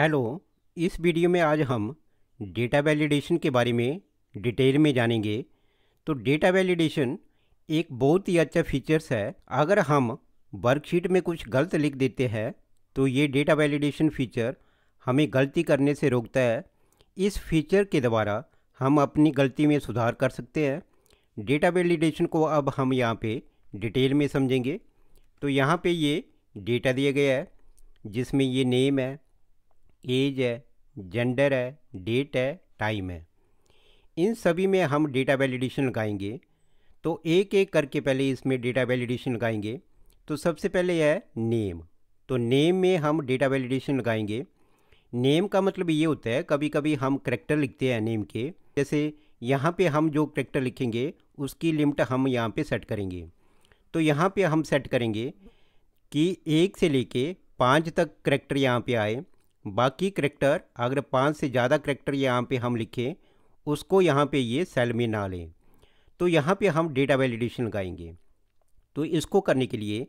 hello इस video में आज हम डेटा वैलिडेशन के बारे में डिटेल में जानेंगे तो डेटा वैलिडेशन एक बहुत ही अच्छा फीचर्स है अगर हम वर्कशीट में कुछ गलत लिख देते हैं तो ये डेटा वैलिडेशन फीचर हमें गलती करने से रोकता है इस फीचर के द्वारा हम अपनी गलती में सुधार कर सकते हैं डेटा वैलिडेशन को अब हम यहाँ पर डिटेल में समझेंगे तो यहाँ पर ये डेटा दिया गया है जिसमें ये नेम है एज है जेंडर है डेट है टाइम है इन सभी में हम डेटा वैलिडेशन लगाएंगे तो एक एक करके पहले इसमें डेटा वैलिडेशन लगाएंगे तो सबसे पहले है नेम तो नेम में हम डेटा वैलिडेशन लगाएंगे नेम का मतलब ये होता है कभी कभी हम करेक्टर लिखते हैं नेम के जैसे यहाँ पे हम जो करेक्टर लिखेंगे उसकी लिमिट हम यहाँ पे सेट करेंगे तो यहाँ पे हम सेट करेंगे कि एक से लेके पाँच तक करेक्टर यहाँ पे आए बाकी करेक्टर अगर पाँच से ज़्यादा करेक्टर यहाँ पे हम लिखें उसको यहाँ पे ये सेल में ना लें तो यहाँ पे हम डेटा वैलिडेशन लगाएंगे तो इसको करने के लिए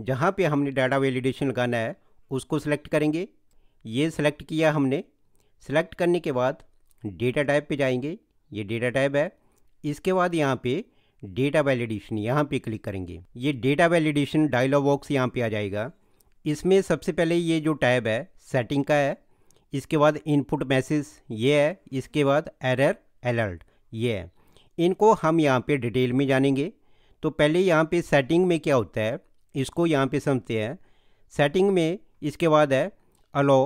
जहाँ पे हमने डाटा वैलिडेशन लगाना है उसको सिलेक्ट करेंगे ये सिलेक्ट किया हमने सिलेक्ट करने के बाद डेटा टाइप पे जाएंगे ये डेटा टाइप है इसके बाद यहाँ पे डेटा वैलिडेशन यहाँ पे क्लिक करेंगे ये डेटा वैलिडेशन डायलॉग बॉक्स यहाँ पे आ जाएगा इसमें सबसे पहले ये जो टैब है सेटिंग का है इसके बाद इनपुट मैसेज ये है इसके बाद एरर अलर्ट ये है इनको हम यहाँ पे डिटेल में जानेंगे तो पहले यहाँ पे सेटिंग में क्या होता है इसको यहाँ पे समझते हैं सेटिंग में इसके बाद है अलो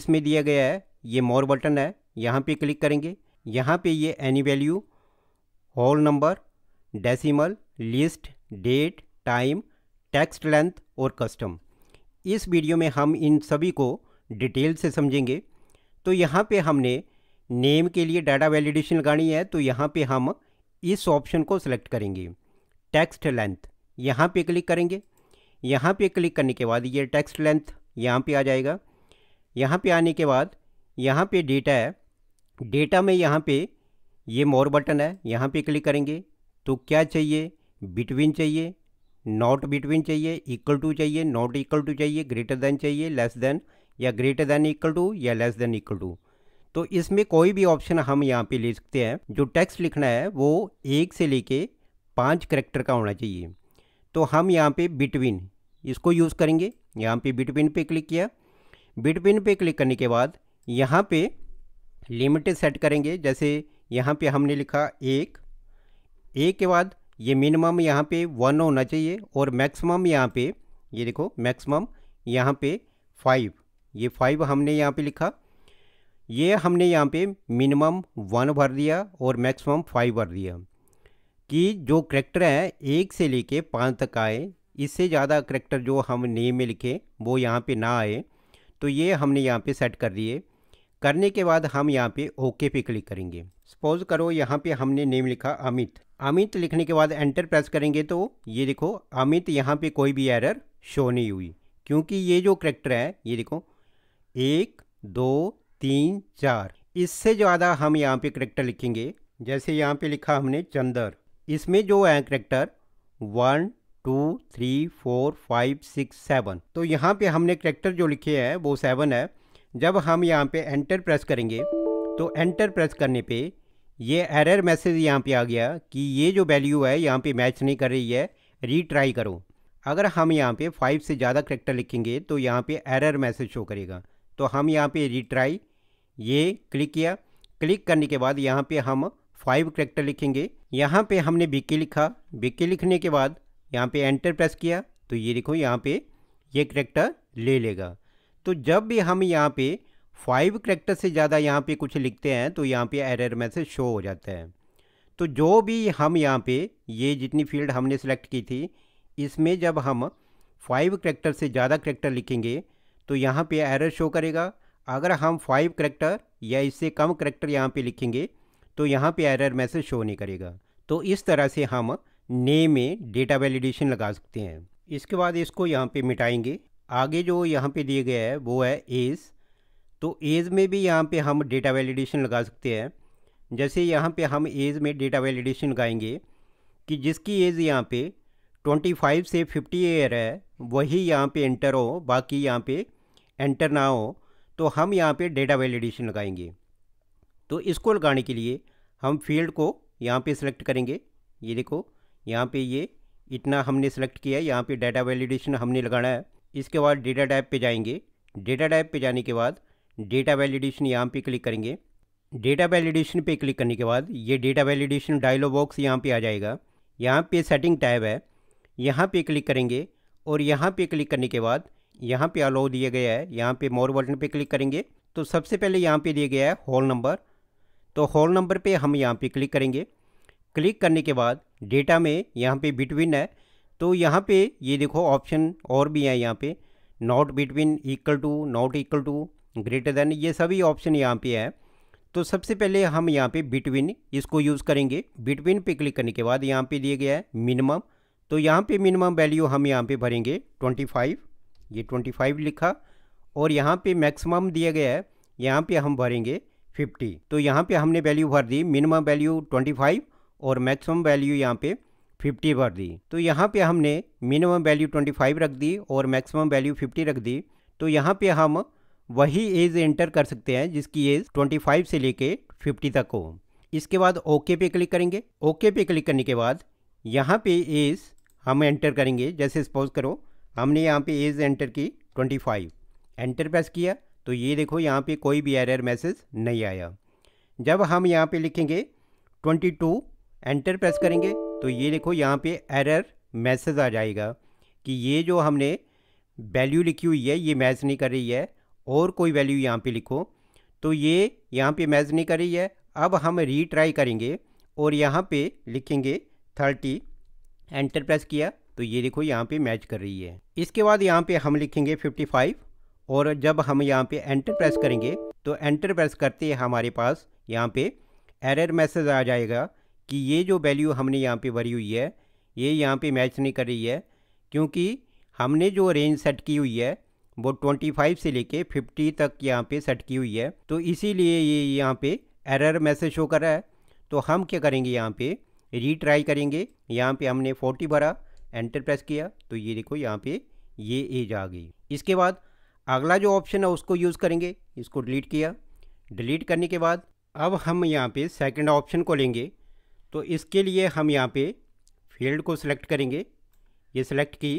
इसमें दिया गया है ये मोर बटन है यहाँ पे क्लिक करेंगे यहाँ पे ये any value whole number decimal list date time text length और कस्टम इस वीडियो में हम इन सभी को डिटेल से समझेंगे तो यहाँ पे हमने नेम के लिए डाटा वैलिडेशन लगानी है तो यहाँ पे हम इस ऑप्शन को सिलेक्ट करेंगे टेक्स्ट लेंथ यहाँ पे क्लिक करेंगे यहाँ पे क्लिक करने के बाद ये टेक्स्ट लेंथ यहाँ पे आ जाएगा यहाँ पे आने के बाद यहाँ पे डेटा है डेटा में यहाँ पे ये मोर बटन है यहाँ पे क्लिक करेंगे तो क्या चाहिए बिटवीन चाहिए नॉट बिटवीन चाहिए इक्वल टू चाहिए नॉट इक्वल टू चाहिए ग्रेटर देन चाहिए लेस देन या ग्रेटर देन इक्वल टू या लेस देन इक्वल टू तो इसमें कोई भी ऑप्शन हम यहाँ पे ले सकते हैं जो टेक्स्ट लिखना है वो एक से लेके पाँच करेक्टर का होना चाहिए तो हम यहाँ पे बिटवीन इसको यूज़ करेंगे यहाँ पे बिटवीन पे क्लिक किया बिटवीन पे क्लिक करने के बाद यहाँ पे लिमिट सेट करेंगे जैसे यहाँ पे हमने लिखा एक एक के बाद ये मिनिमम यहाँ पे वन होना चाहिए और मैक्सिमम यहाँ पे ये देखो मैक्सिमम यहाँ पे फाइव ये फाइव हमने यहाँ पे लिखा ये हमने यहाँ पे मिनिमम वन भर दिया और मैक्सिमम फाइव भर दिया कि जो करेक्टर हैं एक से लेके पाँच तक आए इससे ज़्यादा करेक्टर जो हम नेम में लिखे वो यहाँ पे ना आए तो ये हमने यहाँ पे सेट कर दिए करने के बाद हम यहाँ पे ओके पे क्लिक करेंगे सपोज़ करो यहाँ पे हमने नेम लिखा अमित अमित लिखने के बाद एंटर प्रेस करेंगे तो ये देखो अमित यहाँ पे कोई भी एरर शो नहीं हुई क्योंकि ये जो करेक्टर है ये देखो एक दो तीन चार इससे ज़्यादा हम यहाँ पे करेक्टर लिखेंगे जैसे यहाँ पे लिखा हमने चंदर इसमें जो है character one two three four five six seven तो यहाँ पे हमने करेक्टर जो लिखे हैं वो सेवन है जब हम यहाँ पे एंटर प्रेस करेंगे तो एंटर प्रेस करने पे ये एरर मैसेज यहाँ पे आ गया कि ये जो वैल्यू है यहाँ पे मैच नहीं कर रही है रीट्राई करो अगर हम यहाँ पे फाइव से ज़्यादा करेक्टर लिखेंगे तो यहाँ पे एरर मैसेज शो करेगा तो हम यहाँ पे रिट्राई ये क्लिक किया क्लिक करने के बाद यहाँ पे हम फाइव करेक्टर लिखेंगे यहाँ पे हमने बीके लिखा बीके लिखने के बाद यहाँ पे एंटर प्रेस किया तो ये देखो यहाँ पे ये करेक्टर ले लेगा तो जब भी हम यहाँ पे फाइव करेक्टर से ज़्यादा यहाँ पे कुछ लिखते हैं तो यहाँ पे एरर मैसेज शो हो जाता है तो जो भी हम यहाँ पे ये जितनी फील्ड हमने सेलेक्ट की थी इसमें जब हम फाइव करेक्टर से ज़्यादा करेक्टर लिखेंगे तो यहाँ पे एरर शो करेगा अगर हम फाइव करेक्टर या इससे कम करेक्टर यहाँ पे लिखेंगे तो यहाँ पे एरर मैसेज शो नहीं करेगा तो इस तरह से हम नेम में डेटा वैलिडेशन लगा सकते हैं इसके बाद इसको यहाँ पे मिटाएंगे आगे जो यहाँ पे दिए गया है वो है एज तो एज में भी यहाँ पे हम डेटा वैलिडेशन लगा सकते हैं जैसे यहाँ पे हम एज में डेटा वैलिडेशन लगाएंगे कि जिसकी एज यहाँ पे 25 से 50 ईयर है वही यहाँ पे एंटर हो बाकी यहाँ पे एंटर ना हो तो हम यहाँ पे डेटा वैलिडेशन लगाएंगे तो इसको लगाने के लिए हम फील्ड को यहाँ पे सिलेक्ट करेंगे ये देखो यहाँ पे ये इतना हमने सेलेक्ट किया है यहाँ पे डाटा वैलिडेशन हमने लगाना है इसके बाद डेटा टाइप पे जाएंगे डेटा टाइप पे जाने के बाद डेटा वैलिडेशन यहाँ पे क्लिक करेंगे डेटा वैलिडेशन पे क्लिक करने के बाद ये डेटा वैलिडेशन डायलॉग बॉक्स यहाँ पे आ जाएगा यहाँ पे सेटिंग टैब है यहाँ पे क्लिक करेंगे और यहाँ पे क्लिक करने के बाद यहाँ पे अलाउ दिया गया है यहाँ पे मोर बटन पे क्लिक करेंगे तो सबसे पहले यहाँ पे दिया गया है हॉल नंबर तो हॉल नंबर पे हम यहाँ पे क्लिक करेंगे क्लिक करने के बाद डेटा में यहाँ पे बिटवीन है तो यहाँ पे ये देखो ऑप्शन और भी हैं यहाँ पे not between equal to not equal to greater than ये सभी ऑप्शन यहाँ पे है तो सबसे पहले हम यहाँ पे बिटवीन इसको यूज़ करेंगे बिटवीन पे क्लिक करने के बाद यहाँ पे दिया गया है मिनिमम तो यहाँ पे मिनिमम वैल्यू हम यहाँ पे भरेंगे ट्वेंटी फाइव ये ट्वेंटी फाइव लिखा और यहाँ पे मैक्सिमम दिया गया है यहाँ पे हम भरेंगे फिफ्टी तो यहाँ पे हमने वैल्यू भर दी मिनिमम वैल्यू ट्वेंटी फाइव और मैक्सिमम वैल्यू यहाँ पे फिफ्टी भर दी तो यहाँ पे हमने मिनिमम वैल्यू ट्वेंटी फाइव रख दी और मैक्सिमम वैल्यू फिफ्टी रख दी तो यहाँ पे हम वही एज एंटर कर सकते हैं जिसकी एज ट्वेंटी फाइव से लेके फिफ्टी तक हो इसके बाद ओके पे क्लिक करेंगे ओके पे क्लिक करने के बाद यहाँ पे एज हम एंटर करेंगे जैसे सपोज करो हमने यहाँ पे एज एंटर की 25 एंटर प्रेस किया तो ये देखो यहाँ पे कोई भी एरर मैसेज नहीं आया जब हम यहाँ पे लिखेंगे 22 एंटर प्रेस करेंगे तो ये देखो यहाँ पे एरर मैसेज आ जाएगा कि ये जो हमने वैल्यू लिखी हुई है ये मैच नहीं कर रही है और कोई वैल्यू यहाँ पे लिखो तो ये यहाँ पे मैच नहीं कर रही है अब हम रीट्राई करेंगे और यहाँ पे लिखेंगे थर्टी एंटर प्रेस किया तो ये देखो यहाँ पे मैच कर रही है इसके बाद यहाँ पे हम लिखेंगे 55 और जब हम यहाँ पे एंटर प्रेस करेंगे तो एंटर प्रेस करते हमारे पास यहाँ पे एरर मैसेज आ जाएगा कि ये जो वैल्यू हमने यहाँ पे भरी हुई है ये यहाँ पे मैच नहीं कर रही है क्योंकि हमने जो रेंज सेट की हुई है वो 25 से लेके 50 तक यहाँ पे सेट की हुई है तो इसीलिए ये यहाँ पे एरर मैसेज शो कर रहा है तो हम क्या करेंगे यहाँ पे रीट्राई करेंगे यहाँ पे हमने 40 भरा एंटर प्रेस किया तो ये देखो यहाँ पे ये एज आ गई इसके बाद अगला जो ऑप्शन है उसको यूज़ करेंगे इसको डिलीट किया डिलीट करने के बाद अब हम यहाँ पे सेकंड ऑप्शन को लेंगे तो इसके लिए हम यहाँ पे फील्ड को सिलेक्ट करेंगे ये सिलेक्ट की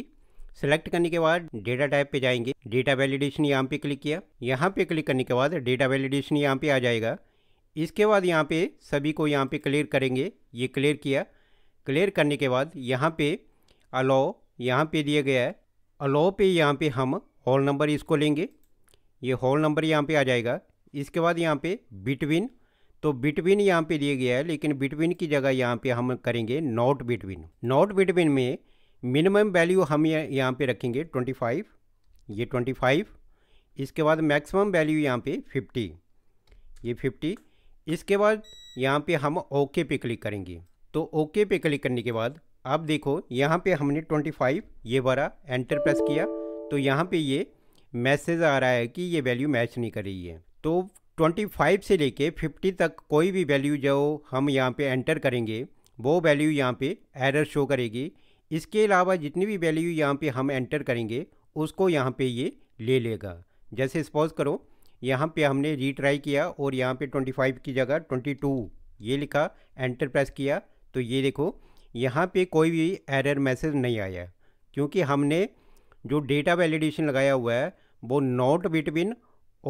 सिलेक्ट करने के बाद डेटा टाइप पे जाएंगे डेटा वैलिडेशन यहाँ पे क्लिक किया यहाँ पे क्लिक करने के बाद डेटा वैलिडेशन यहाँ पे आ जाएगा इसके बाद यहाँ पे सभी को यहाँ पे क्लियर करेंगे ये क्लियर किया क्लियर करने के बाद यहाँ पे अलो यहाँ पे दिया गया है अलो पे यहाँ पे हम हॉल नंबर इसको लेंगे ये हॉल नंबर यहाँ पे आ जाएगा इसके बाद यहाँ पे बिटवीन तो बिटवीन यहाँ पे दिया गया है लेकिन बिटवीन की जगह यहाँ पे हम करेंगे नॉट बिटवीन नॉट बिटवीन में मिनिमम वैल्यू हम यहाँ पे रखेंगे 25 ये 25 इसके बाद मैक्सिमम वैल्यू यहाँ पे 50 ये 50 इसके बाद यहाँ पे हम ओके पे क्लिक करेंगे तो ओके पे क्लिक करने के बाद आप देखो यहाँ पे हमने 25 ये बारा एंटर प्रेस किया तो यहाँ पे ये मैसेज आ रहा है कि ये वैल्यू मैच नहीं कर रही है तो 25 से लेके 50 तक कोई भी वैल्यू जो हम यहाँ पे एंटर करेंगे वो वैल्यू यहाँ पे एरर शो करेगी इसके अलावा जितनी भी वैल्यू यहाँ पे हम एंटर करेंगे उसको यहाँ पे ये ले लेगा जैसे सपोज़ करो यहाँ पे हमने रीट्राई किया और यहाँ पे 25 की जगह 22 ये लिखा एंटर प्रेस किया तो ये देखो यहाँ पे कोई भी एरर मैसेज नहीं आया क्योंकि हमने जो डेटा वैलिडेशन लगाया हुआ है वो नॉट बिटवीन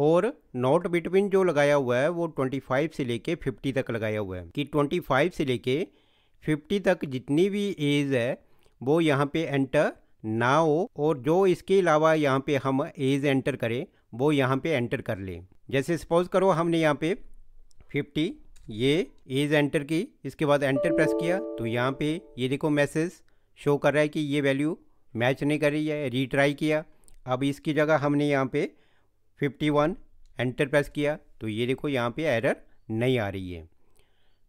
और नॉट बिटवीन जो लगाया हुआ है वो 25 से लेके 50 तक लगाया हुआ है कि 25 से लेके 50 तक जितनी भी एज है वो यहाँ पे एंटर ना हो और जो इसके अलावा यहाँ पे हम एज एंटर करें वो यहाँ पे एंटर कर लें जैसे सपोज़ करो हमने यहाँ पे 50 ये एज एंटर की इसके बाद एंटर प्रेस किया तो यहाँ पे ये देखो मैसेज शो कर रहा है कि ये वैल्यू मैच नहीं कर रही है रीट्राई किया अब इसकी जगह हमने यहाँ पे 51 एंटर प्रेस किया तो ये देखो यहाँ पे एरर नहीं आ रही है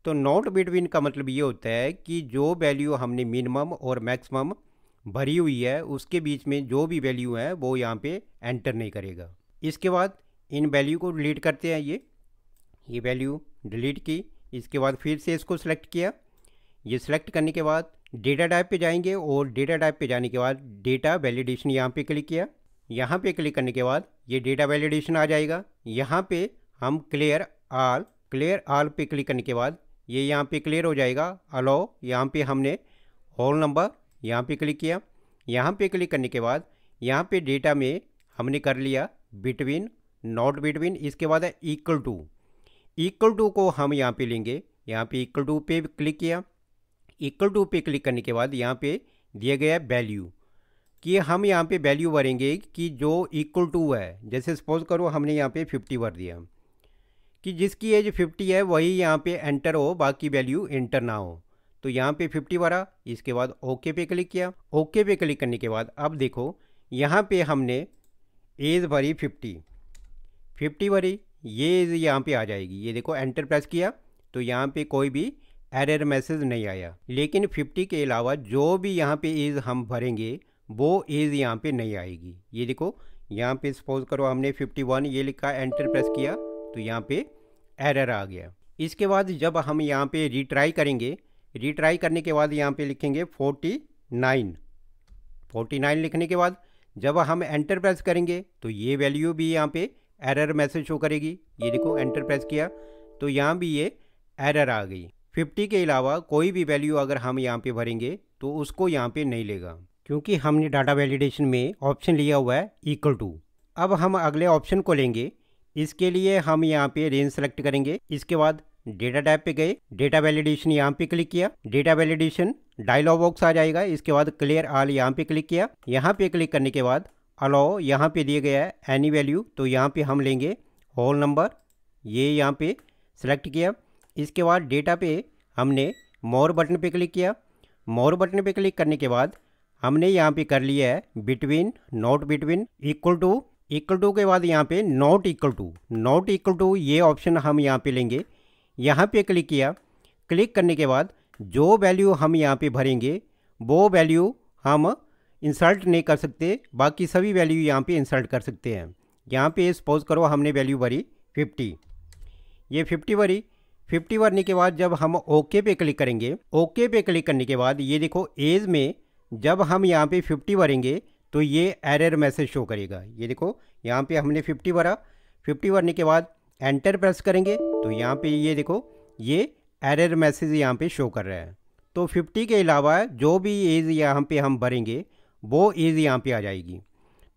तो नॉट बिटवीन का मतलब ये होता है कि जो वैल्यू हमने मिनिमम और मैक्सिमम भरी हुई है उसके बीच में जो भी वैल्यू है वो यहाँ पे एंटर नहीं करेगा इसके बाद इन वैल्यू को डिलीट करते हैं ये ये वैल्यू डिलीट की इसके बाद फिर से इसको सेलेक्ट किया ये सिलेक्ट करने के बाद डेटा टाइप पे जाएंगे और डेटा टाइप पे जाने के बाद डेटा वैलिडेशन यहाँ पे क्लिक किया यहाँ पे क्लिक करने के बाद ये डेटा वैलिडेशन आ जाएगा यहाँ पे हम क्लियर आल क्लियर आल पे क्लिक करने के बाद ये यहाँ पे क्लियर हो जाएगा अलो यहाँ पे हमने होल नंबर यहाँ पे क्लिक किया यहाँ पे क्लिक करने के बाद यहाँ पे डेटा में हमने कर लिया बिटवीन नॉट बिटवीन इसके बाद है इक्वल टू इक्वल टू को हम यहाँ पे लेंगे यहाँ पे इक्वल टू पे क्लिक किया इक्वल टू पे क्लिक करने के बाद यहाँ पे दिया गया वैल्यू कि हम यहाँ पे वैल्यू भरेंगे कि जो इक्वल टू है जैसे सपोज करो हमने यहाँ पे फिफ्टी भर दिया कि जिसकी एज फिफ्टी है वही यहाँ पे एंटर हो बाकी वैल्यू एंटर ना हो तो यहाँ पे फिफ्टी भरा इसके बाद ओके पे क्लिक किया ओके पे क्लिक करने के बाद अब देखो यहाँ पे हमने एज भरी फिफ्टी फिफ्टी भरी ये यहाँ पे आ जाएगी ये देखो एंटर प्रेस किया तो यहाँ पे कोई भी एरर मैसेज नहीं आया लेकिन 50 के अलावा जो भी यहाँ पे एज हम भरेंगे वो एज यहाँ पे नहीं आएगी ये देखो यहाँ पे सपोज करो हमने 51 ये लिखा एंटर प्रेस किया तो यहाँ पे एरर आ गया इसके बाद जब हम यहाँ पे रिट्राई करेंगे रिट्राई करने के बाद यहाँ पे लिखेंगे 49 49 लिखने के बाद जब हम एंटर प्रेस करेंगे तो ये वैल्यू भी यहाँ पे एरर मैसेज शो करेगी ये देखो एंटर प्रेस किया तो यहाँ भी ये एरर आ गई 50 के अलावा कोई भी वैल्यू अगर हम यहाँ पे भरेंगे तो उसको यहाँ पे नहीं लेगा क्योंकि हमने डाटा वैलिडेशन में ऑप्शन लिया हुआ है इक्वल टू अब हम अगले ऑप्शन को लेंगे इसके लिए हम यहाँ पे रेंज सेलेक्ट करेंगे इसके बाद डेटा टैब पे गए डेटा वैलिडेशन यहाँ पे क्लिक किया डेटा वैलिडेशन डायलॉग बॉक्स आ जाएगा इसके बाद क्लियर आल यहाँ पे क्लिक किया यहाँ पे क्लिक करने के बाद अलाओ यहाँ पे दिया गया है एनी वैल्यू तो यहाँ पे हम लेंगे होल नंबर ये यहाँ पे सेलेक्ट किया इसके बाद डेटा पे हमने मोर बटन पे क्लिक किया मोर बटन पे क्लिक करने के बाद हमने यहाँ पे कर लिया है between not between equal to equal to के बाद यहाँ पे not equal to not equal to ये ऑप्शन हम यहाँ पे लेंगे यहाँ पे क्लिक किया क्लिक करने के बाद जो वैल्यू हम यहाँ पे भरेंगे वो वैल्यू हम इंसल्ट नहीं कर सकते बाकी सभी वैल्यू यहाँ पे इंसल्ट कर सकते हैं यहाँ पे सपोज करो हमने वैल्यू भरी फिफ्टी ये फिफ्टी भरी फिफ्टी भरने के बाद जब हम ओके पे क्लिक करेंगे ओके पे क्लिक करने के बाद ये देखो एज में जब हम यहाँ पे फिफ्टी भरेंगे तो ये एरर मैसेज शो करेगा ये देखो यहाँ पे हमने फिफ्टी भरा फिफ्टी भरने के बाद एंटर प्रेस करेंगे तो यहाँ पे ये देखो ये एरर मैसेज यहाँ पे शो कर रहा है तो फिफ्टी के अलावा जो भी एज यहाँ पे हम भरेंगे वो एज यहाँ पे आ जाएगी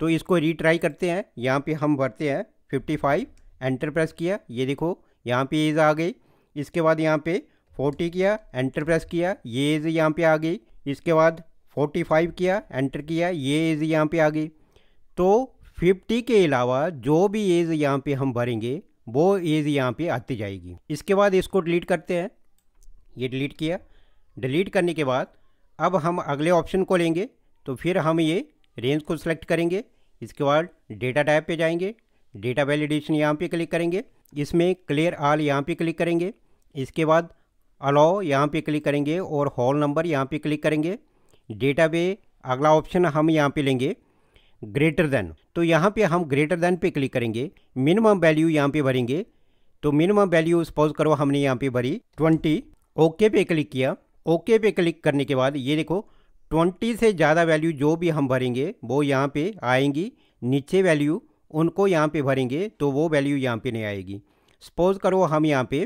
तो इसको रीट्राई करते हैं यहाँ पे हम भरते हैं 55 फाइव एंटर प्रेस किया ये देखो यहाँ पे ईज आ गई इसके बाद यहाँ पे 40 किया एंटर प्रेस किया ये ईज यहाँ पे आ गई इसके बाद 45 किया एंटर किया ये ईज यहाँ पे आ गई तो 50 के अलावा जो भी एज यहाँ पे हम भरेंगे वो ईज यहाँ पे आती जाएगी इसके बाद इसको डिलीट करते हैं ये डिलीट किया डिलीट करने के बाद अब हम अगले ऑप्शन को लेंगे तो फिर हम ये रेंज को सिलेक्ट करेंगे इसके बाद डेटा टाइप पे जाएंगे डेटा वैलिडेशन यहाँ पे क्लिक करेंगे इसमें क्लियर आल यहाँ पे क्लिक करेंगे इसके बाद अलाउ यहाँ पे क्लिक करेंगे और हॉल नंबर यहाँ पे क्लिक करेंगे डेटा पे अगला ऑप्शन हम यहाँ पे लेंगे ग्रेटर देन तो यहाँ पे हम ग्रेटर देन पे क्लिक करेंगे मिनिमम वैल्यू यहाँ पे भरेंगे तो मिनिमम वैल्यू सपोज करो हमने यहाँ पे भरी ट्वेंटी ओके पे क्लिक किया ओके पे क्लिक करने के बाद ये देखो ट्वेंटी से ज़्यादा वैल्यू जो भी हम भरेंगे वो यहाँ पे आएंगी नीचे वैल्यू उनको यहाँ पे भरेंगे तो वो वैल्यू यहाँ पे नहीं आएगी सपोज़ करो हम यहाँ पे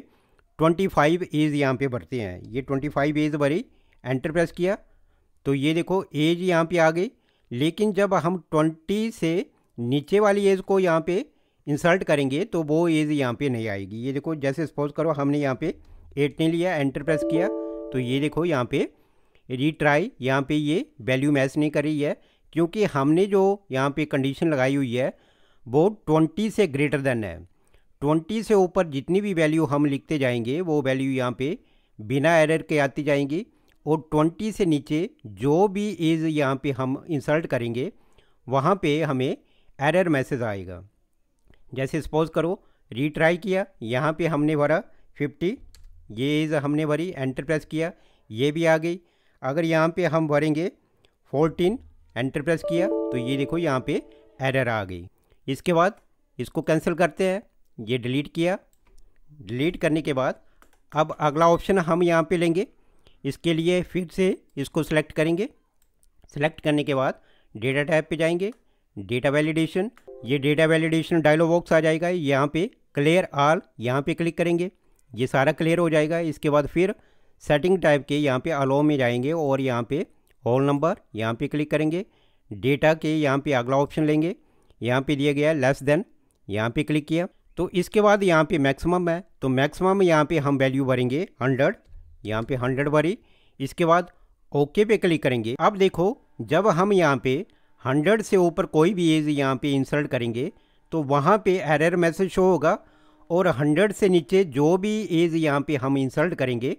ट्वेंटी फाइव एज यहाँ पर भरते हैं ये ट्वेंटी फाइव एज भरी एंटर प्रेस किया तो ये देखो एज यहाँ पे आ गई लेकिन जब हम ट्वेंटी से नीचे वाली एज को यहाँ पे इंसर्ट करेंगे तो वो एज यहाँ पे नहीं आएगी ये देखो जैसे सपोज करो हमने यहाँ पे एटीन लिया एंटर प्रेस किया तो ये देखो यहाँ पर रीट्राई यहाँ पे ये वैल्यू मैच नहीं कर रही है क्योंकि हमने जो यहाँ पे कंडीशन लगाई हुई है वो ट्वेंटी से ग्रेटर देन है ट्वेंटी से ऊपर जितनी भी वैल्यू हम लिखते जाएंगे वो वैल्यू यहाँ पे बिना एरर के आती जाएंगी और ट्वेंटी से नीचे जो भी एज यहाँ पे हम इंसल्ट करेंगे वहाँ पे हमें एरर मैसेज आएगा जैसे सपोज़ करो रीट्राई किया यहाँ पे हमने भरा फिफ्टी ये एज हमने भरी एंटर प्रेस किया ये भी आ गई अगर यहाँ पे हम भरेंगे फोर्टीन एंटर प्रेस किया तो ये देखो यहाँ पे एरर आ गई इसके बाद इसको कैंसिल करते हैं ये डिलीट किया डिलीट करने के बाद अब अगला ऑप्शन हम यहाँ पे लेंगे इसके लिए फिर से इसको सिलेक्ट करेंगे सिलेक्ट करने के बाद डेटा टाइप पे जाएंगे डेटा वैलिडेशन ये डेटा वैलिडेशन डायलॉग बॉक्स आ जाएगा यहाँ पे क्लियर आल यहाँ पे क्लिक करेंगे ये सारा क्लियर हो जाएगा इसके बाद फिर सेटिंग टाइप के यहाँ पे अलो में जाएंगे और यहाँ पे होल नंबर यहाँ पे क्लिक करेंगे डेटा के यहाँ पे अगला ऑप्शन लेंगे यहाँ पे दिया गया है लेस देन यहाँ पे क्लिक किया तो इसके बाद यहाँ पे मैक्सिमम है तो मैक्सिमम यहाँ पे हम वैल्यू भरेंगे हंड्रेड यहाँ पे हंड्रेड भरी इसके बाद ओके पे क्लिक करेंगे अब देखो जब हम यहाँ पे हंड्रेड से ऊपर कोई भी एज यहाँ पे इंसल्ट करेंगे तो वहाँ पे एरर मैसेज शो होगा और हंड्रेड से नीचे जो भी एज यहाँ पे हम इंसल्ट करेंगे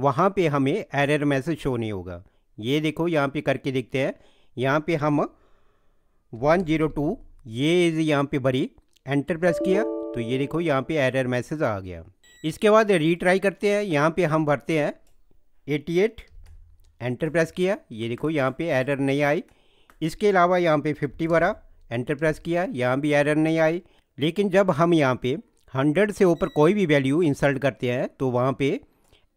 वहाँ पे हमें एरर मैसेज शो नहीं होगा ये देखो यहाँ पे करके देखते हैं यहाँ पे हम 102 ये इज यहाँ पे भरी एंटर प्रेस किया तो ये देखो यहाँ पे एरर मैसेज आ गया इसके बाद रीट्राई करते हैं यहाँ पे हम भरते हैं 88 एंटर प्रेस किया ये देखो यहाँ पे एरर नहीं आई इसके अलावा यहाँ पे 50 भरा एंटर प्रेस किया यहाँ भी एरर नहीं आई लेकिन जब हम यहाँ पे 100 से ऊपर कोई भी वैल्यू इंसल्ट करते हैं तो वहाँ पर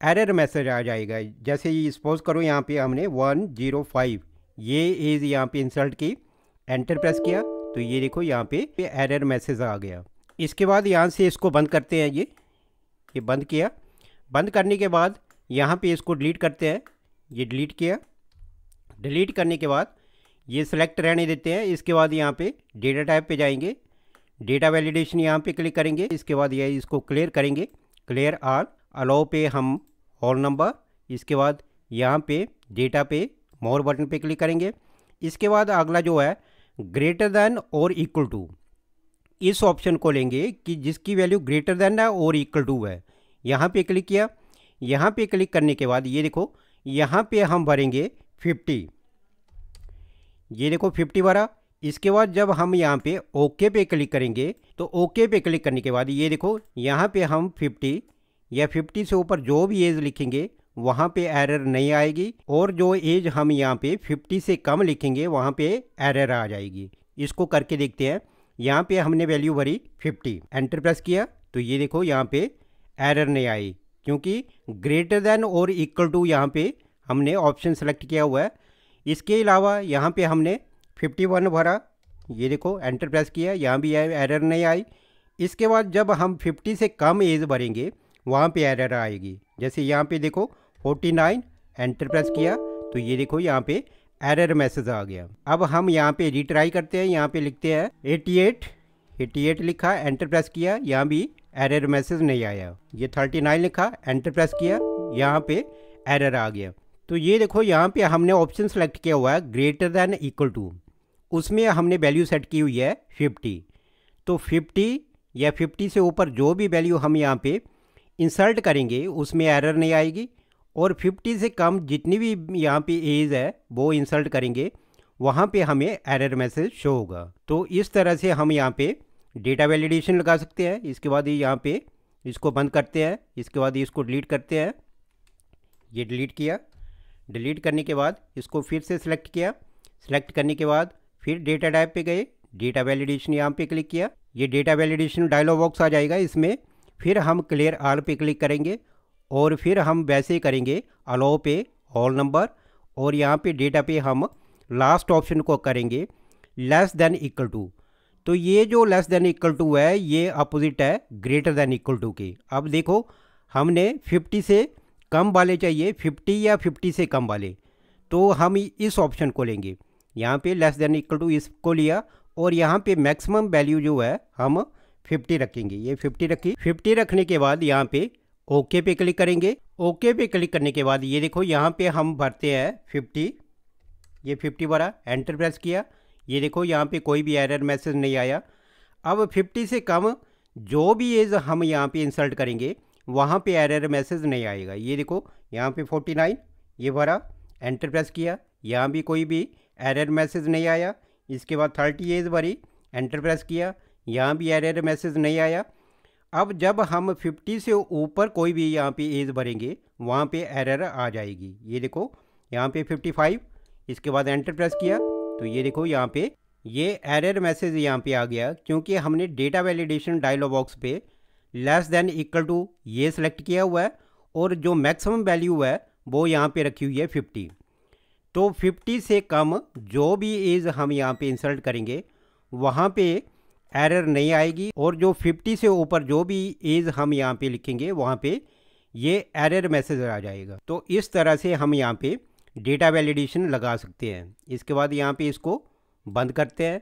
एरर मैसेज आ जाएगा जैसे ये सपोज करो यहाँ पे हमने वन जीरो फाइव ये एज यहाँ पे इंसल्ट की एंटर प्रेस किया तो ये देखो यहाँ पे एरर मैसेज आ गया इसके बाद यहाँ से इसको बंद करते हैं ये ये बंद किया बंद करने के बाद यहाँ पे इसको डिलीट करते हैं ये डिलीट किया डिलीट करने के बाद ये सिलेक्ट रहने देते हैं इसके बाद यहाँ पे डेटा टाइप पे जाएंगे डेटा वैलिडेशन यहाँ पे क्लिक करेंगे इसके बाद ये इसको क्लियर करेंगे क्लियर आर अलाउ पे हम ऑल नंबर इसके बाद यहाँ पे डेटा पे मोर बटन पे क्लिक करेंगे इसके बाद अगला जो है ग्रेटर देन और इक्वल टू इस ऑप्शन को लेंगे कि जिसकी वैल्यू ग्रेटर देन है और इक्वल टू है यहाँ पे क्लिक किया यहाँ पे क्लिक करने के बाद ये देखो यहाँ पे हम भरेंगे फिफ्टी ये देखो फिफ्टी भरा इसके बाद जब हम यहाँ पे ओके पे क्लिक करेंगे तो ओके पे क्लिक करने के बाद ये देखो यहाँ पे हम फिफ्टी या 50 से ऊपर जो भी एज लिखेंगे वहाँ पे एरर नहीं आएगी और जो एज हम यहाँ पे 50 से कम लिखेंगे वहाँ पे एरर आ जाएगी इसको करके देखते हैं यहाँ पे हमने वैल्यू भरी 50 एंटर प्रेस किया तो ये देखो यहाँ पे एरर नहीं आई क्योंकि ग्रेटर देन और इक्वल टू यहाँ पे हमने ऑप्शन सेलेक्ट किया हुआ है इसके अलावा यहाँ पे हमने वन भरा ये देखो एंटर प्रेस किया यहाँ भी एरर नहीं आई इसके बाद जब हम 50 से कम एज भरेंगे वहाँ पे एरर आएगी जैसे यहाँ पे देखो 49 नाइन एंटर प्रेस किया तो ये देखो यहाँ पे एरर मैसेज आ गया अब हम यहाँ पे रिट्राई करते हैं यहाँ पे लिखते हैं 88 88 लिखा एंटर प्रेस किया यहाँ भी एरर मैसेज नहीं आया ये 39 लिखा एंटर प्रेस किया यहाँ पे एरर आ गया तो ये देखो यहाँ पे हमने ऑप्शन सेलेक्ट किया हुआ है ग्रेटर दैन इक्वल टू उसमें हमने वैल्यू सेट की हुई है फिफ्टी तो फिफ्टी या 50 से ऊपर जो भी वैल्यू हम यहाँ पे इंसर्ट करेंगे उसमें एरर नहीं आएगी और 50 से कम जितनी भी यहाँ पे एज है वो इंसर्ट करेंगे वहाँ पे हमें एरर मैसेज शो होगा तो इस तरह से हम यहाँ पे डेटा वैलिडेशन लगा सकते हैं इसके बाद यहाँ पे इसको बंद करते हैं इसके बाद इसको डिलीट करते हैं ये डिलीट किया डिलीट करने के बाद इसको फिर से सिलेक्ट किया सिलेक्ट करने के बाद फिर डेटा टाइप पे गए डेटा वैलिडेशन यहाँ पे क्लिक किया ये डेटा वैलिडेशन डायलॉग बॉक्स आ जाएगा इसमें फिर हम क्लियर आल पे क्लिक करेंगे और फिर हम वैसे करेंगे अलो पे ऑल नंबर और यहाँ पे डेटा पे हम लास्ट ऑप्शन को करेंगे लेस देन इक्वल टू तो ये जो लेस देन इक्वल टू है ये अपोजिट है ग्रेटर देन इक्वल टू के अब देखो हमने 50 से कम वाले चाहिए 50 या 50 से कम वाले तो हम इस ऑप्शन को लेंगे यहाँ पे लेस देन इक्वल टू इसको लिया और यहाँ पे मैक्सिमम वैल्यू जो है हम फिफ्टी रखेंगे ये फिफ्टी रखी फिफ्टी रखने के बाद यहाँ पे ओके पे क्लिक करेंगे ओके पे क्लिक करने के बाद ये देखो यहाँ पे हम भरते हैं फिफ्टी ये फिफ्टी भरा एंटर प्रेस किया ये देखो यहाँ पे कोई भी एरर मैसेज नहीं आया अब फिफ्टी से कम जो भी एज हम यहाँ पे इंसल्ट करेंगे वहाँ पे एरर मैसेज नहीं आएगा ये देखो यहाँ पे फोर्टी नाइन ये भरा एंटर प्रेस किया यहाँ भी कोई भी एरर मैसेज नहीं आया इसके बाद थर्टी एज भरी एंटर प्रेस किया यहाँ भी एरर मैसेज नहीं आया अब जब हम 50 से ऊपर कोई भी यहाँ पे एज भरेंगे वहाँ पे एरर आ जाएगी ये देखो यहाँ पे 55 इसके बाद एंटर प्रेस किया तो ये देखो यहाँ पे ये एरर मैसेज यहाँ पे आ गया क्योंकि हमने डेटा वैलिडेशन डायलॉग बॉक्स पे लेस देन इक्वल टू ये सिलेक्ट किया हुआ है और जो मैक्सिमम वैल्यू है वो यहाँ पे रखी हुई है फिफ्टी तो फिफ्टी से कम जो भी एज हम यहाँ पे इंसल्ट करेंगे वहाँ पे एरर नहीं आएगी और जो 50 से ऊपर जो भी एज हम यहाँ पे लिखेंगे वहाँ पे ये एरर मैसेज आ जाएगा तो इस तरह से हम यहाँ पे डेटा वैलिडेशन लगा सकते हैं इसके बाद यहाँ पे इसको बंद करते हैं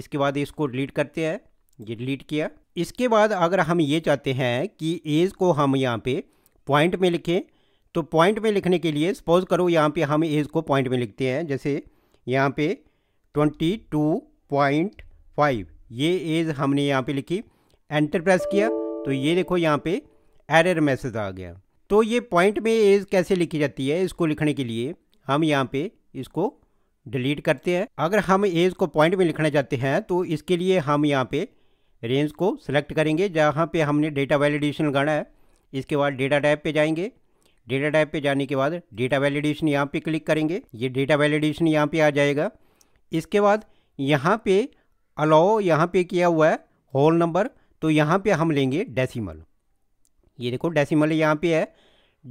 इसके बाद इसको डिलीट करते हैं ये डिलीट किया इसके बाद अगर हम ये चाहते हैं कि एज को हम यहाँ पे पॉइंट में लिखें तो पॉइंट में लिखने के लिए सपोज करो यहाँ पे हम एज को पॉइंट में लिखते हैं जैसे यहाँ पे ट्वेंटी टू पॉइंट फाइव ये एज हमने यहाँ पे लिखी एंटर प्रेस किया तो ये देखो यहाँ पे एरर मैसेज आ गया तो ये पॉइंट में एज कैसे लिखी जाती है इसको लिखने के लिए हम यहाँ पे इसको डिलीट करते हैं अगर हम एज को पॉइंट में लिखना चाहते हैं तो इसके लिए हम यहाँ पे रेंज को सिलेक्ट करेंगे जहाँ पे हमने डेटा वैलिडेशन लगाना है इसके बाद डेटा टाइप पे जाएंगे डेटा टाइप पे जाने के बाद डेटा वैलिडेशन यहाँ पे क्लिक करेंगे ये डेटा वैलिडेशन यहाँ पे आ जाएगा इसके बाद यहाँ पे अलाओ यहाँ पे किया हुआ है होल नंबर तो यहाँ पे हम लेंगे डेसिमल ये देखो डेसिमल यहाँ पे है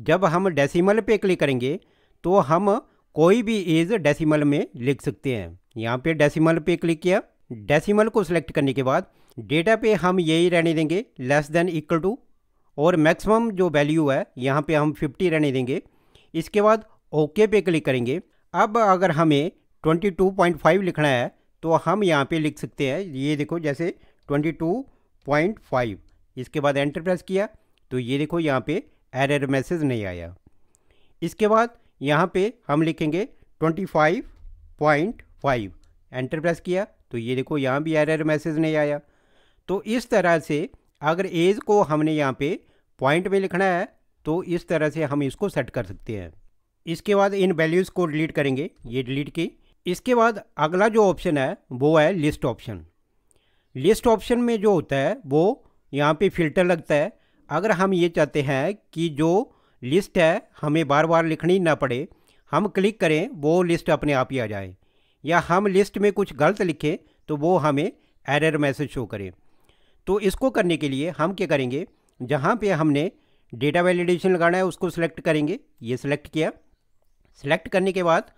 जब हम डेसिमल पे क्लिक करेंगे तो हम कोई भी एज डेसिमल में लिख सकते हैं यहाँ पे डेसिमल पे क्लिक किया डेसिमल को सिलेक्ट करने के बाद डेटा पे हम यही रहने देंगे लेस देन इक्वल टू और मैक्सिमम जो वैल्यू है यहाँ पे हम 50 रहने देंगे इसके बाद ओके पे क्लिक करेंगे अब अगर हमें 22.5 लिखना है तो हम यहाँ पे लिख सकते हैं ये देखो जैसे 22.5 इसके बाद एंटर प्रेस किया तो ये देखो यहाँ पे एरर मैसेज नहीं आया इसके बाद यहाँ पे हम लिखेंगे 25.5 एंटर प्रेस किया तो ये देखो यहाँ भी एरर मैसेज नहीं आया तो इस तरह से अगर एज को हमने यहाँ पे पॉइंट में लिखना है तो इस तरह से हम इसको सेट कर सकते हैं इसके बाद इन वैल्यूज़ को डिलीट करेंगे ये डिलीट की इसके बाद अगला जो ऑप्शन है वो है लिस्ट ऑप्शन लिस्ट ऑप्शन में जो होता है वो यहाँ पे फिल्टर लगता है अगर हम ये चाहते हैं कि जो लिस्ट है हमें बार बार लिखनी ना पड़े हम क्लिक करें वो लिस्ट अपने आप ही आ जाए या हम लिस्ट में कुछ गलत लिखें तो वो हमें एरर मैसेज शो करें तो इसको करने के लिए हम क्या करेंगे जहाँ पे हमने डेटा वैलिडेशन लगाना है उसको सिलेक्ट करेंगे ये सिलेक्ट किया सिलेक्ट करने के बाद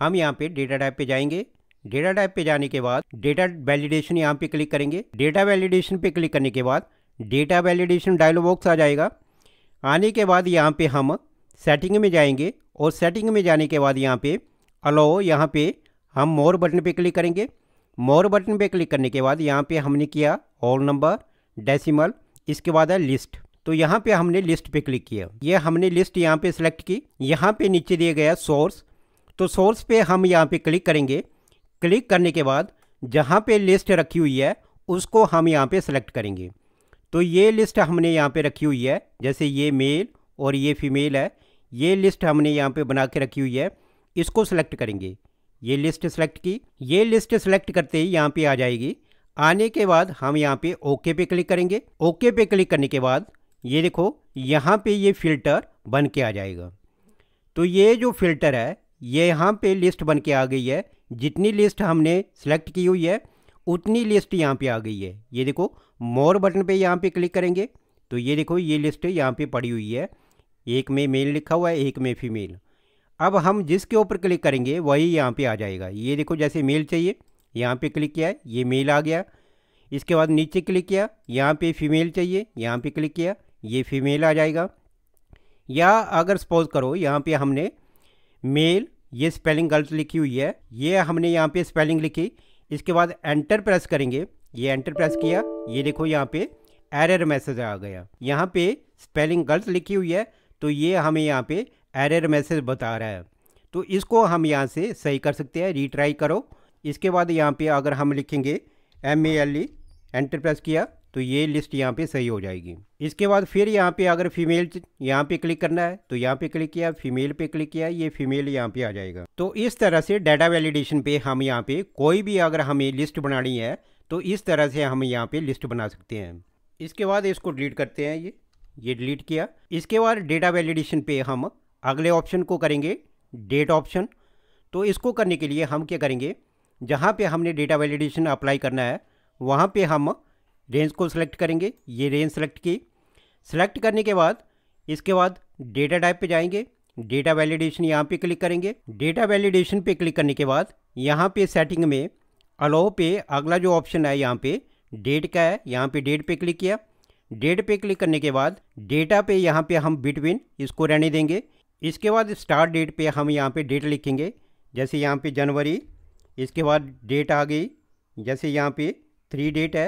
हम यहाँ पे डेटा टाइप पे जाएंगे डेटा टाइप पे जाने के बाद डेटा वैलिडेशन यहाँ पे क्लिक करेंगे डेटा वैलिडेशन पे क्लिक करने के बाद डेटा वैलिडेशन डायलॉग बॉक्स आ जाएगा आने के बाद यहाँ पे हम सेटिंग में जाएंगे और सेटिंग में जाने के बाद यहाँ पे अलो यहाँ पे हम मोर बटन पे क्लिक करेंगे मोर बटन पे क्लिक करने के बाद यहाँ पे हमने किया ऑल नंबर डेसिमल इसके बाद है लिस्ट तो यहाँ पे हमने लिस्ट पे क्लिक किया ये हमने लिस्ट यहाँ पे सिलेक्ट की यहाँ पे नीचे दिया गया सोर्स तो सोर्स पे हम यहाँ पे क्लिक करेंगे क्लिक करने के बाद जहाँ पे लिस्ट रखी हुई है उसको हम यहाँ पे सेलेक्ट करेंगे तो ये लिस्ट हमने यहाँ पे रखी हुई है जैसे ये मेल और ये फीमेल है ये लिस्ट हमने यहाँ पे बना के रखी हुई है इसको सेलेक्ट करेंगे ये लिस्ट सेलेक्ट की ये लिस्ट सेलेक्ट करते ही यहाँ पर आ जाएगी आने के बाद हम यहाँ पर ओके पे क्लिक करेंगे ओके पे क्लिक करने के बाद ये देखो यहाँ पर ये फ़िल्टर बन के आ जाएगा तो ये जो फ़िल्टर है ये यहाँ पे लिस्ट बन के आ गई है जितनी लिस्ट हमने सेलेक्ट की हुई है उतनी लिस्ट यहाँ पे आ गई है ये देखो मोर बटन पे यहाँ पे क्लिक करेंगे तो ये देखो ये लिस्ट यहाँ पे पड़ी हुई है एक में मेल लिखा हुआ है एक में फीमेल अब हम जिसके ऊपर क्लिक करेंगे वही यहाँ पे आ जाएगा ये देखो जैसे मेल चाहिए यहाँ पे क्लिक किया है ये मेल आ गया इसके बाद नीचे क्लिक किया यहाँ पे फीमेल चाहिए यहाँ पे क्लिक किया ये फीमेल आ जाएगा या अगर सपोज़ करो यहाँ पे हमने मेल ये स्पेलिंग गलत लिखी हुई है ये हमने यहाँ पे स्पेलिंग लिखी इसके बाद एंटर प्रेस करेंगे ये एंटर प्रेस किया ये देखो यहाँ पे एरर मैसेज आ गया यहाँ पे स्पेलिंग गलत लिखी हुई है तो ये हमें यहाँ पे एरर मैसेज बता रहा है तो इसको हम यहाँ से सही कर सकते हैं रीट्राई करो इसके बाद यहाँ पे अगर हम लिखेंगे M A L E enter press किया तो ये लिस्ट यहाँ पे सही हो जाएगी इसके बाद फिर यहाँ पे अगर फीमेल यहाँ पे क्लिक करना है तो यहाँ पे क्लिक किया फीमेल पे क्लिक किया ये फीमेल यहाँ पे आ जाएगा तो इस तरह से डाटा वैलिडेशन पे हम यहाँ पे कोई भी अगर हमें लिस्ट बनानी है तो इस तरह से हम यहाँ पे लिस्ट बना सकते हैं इसके बाद इसको डिलीट करते हैं ये ये डिलीट किया इसके बाद डेटा वैलिडेशन पे हम अगले ऑप्शन को करेंगे डेट ऑप्शन तो इसको करने के लिए हम क्या करेंगे जहाँ पे हमने डेटा वैलिडेशन अप्लाई करना है वहाँ पे हम रेंज को सिलेक्ट करेंगे ये रेंज सेलेक्ट की सिलेक्ट करने के बाद इसके बाद डेटा टाइप पे जाएंगे डेटा वैलिडेशन यहाँ पे क्लिक करेंगे डेटा वैलिडेशन पे क्लिक करने के बाद यहाँ पे सेटिंग में अलो पे अगला जो ऑप्शन है यहाँ पे डेट का है यहाँ पे डेट पे क्लिक किया डेट पे क्लिक करने के बाद डेटा पे यहाँ पे हम बिटवीन इसको रहने देंगे इसके बाद स्टार्ट डेट पे हम यहाँ पे डेट लिखेंगे जैसे यहाँ पे जनवरी इसके बाद डेट आ गई जैसे यहाँ पे थ्री डेट है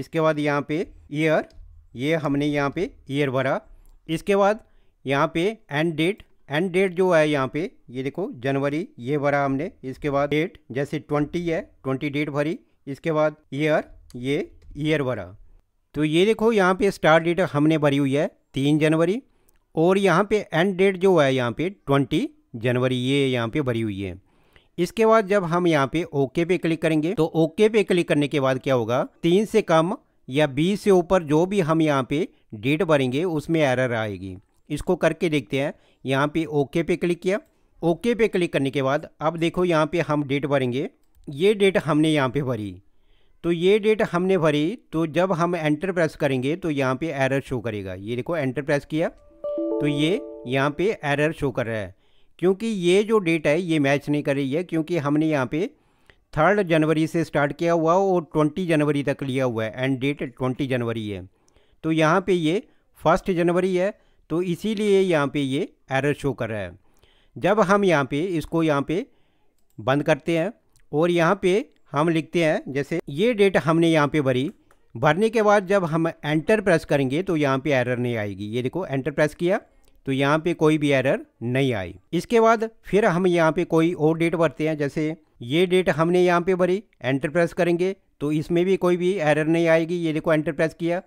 इसके बाद यहाँ पे ईयर ये हमने यहाँ पे ईयर भरा इसके बाद यहाँ पे एंड डेट एंड डेट जो है यहाँ पे ये देखो जनवरी ये भरा हमने इसके बाद डेट जैसे ट्वेंटी है ट्वेंटी डेट भरी इसके बाद ईयर ये ईयर भरा तो ये देखो यहाँ पे स्टार्ट डेट हमने भरी हुई है तीन जनवरी और यहाँ पे एंड डेट जो है यहाँ पे ट्वेंटी जनवरी ये यहाँ पे भरी हुई है इसके बाद जब हम यहाँ पे ओके पे क्लिक करेंगे तो ओके पे क्लिक करने के बाद क्या होगा तीन से कम या बीस से ऊपर जो भी हम यहाँ पे डेट भरेंगे उसमें एरर आएगी इसको करके देखते हैं यहाँ पे ओके पे क्लिक किया ओके पे क्लिक करने के बाद अब देखो यहाँ पे हम डेट भरेंगे ये डेट हमने यहाँ पे भरी तो ये डेट हमने भरी तो जब हम एंटर प्रेस करेंगे तो यहाँ पे एरर शो करेगा ये देखो एंटर प्रेस किया तो ये यहाँ पे एरर शो कर रहा है क्योंकि ये जो डेट है ये मैच नहीं कर रही है क्योंकि हमने यहाँ पे थर्ड जनवरी से स्टार्ट किया हुआ और ट्वेंटी जनवरी तक लिया हुआ है एंड डेट ट्वेंटी जनवरी है तो यहाँ पे ये फर्स्ट जनवरी है तो इसीलिए यहाँ पे ये एरर शो कर रहा है जब हम यहाँ पे इसको यहाँ पे बंद करते हैं और यहाँ पे हम लिखते हैं जैसे ये डेट हमने यहाँ पे भरी भरने के बाद जब हम एंटर प्रेस करेंगे तो यहाँ पे एरर नहीं आएगी ये देखो एंटर प्रेस किया तो यहाँ पे कोई भी एरर नहीं आई इसके बाद फिर हम यहाँ पे कोई और डेट भरते हैं जैसे ये डेट हमने यहाँ पे भरी एंटर प्रेस करेंगे तो इसमें भी कोई भी एरर नहीं आएगी ये देखो एंटर प्रेस किया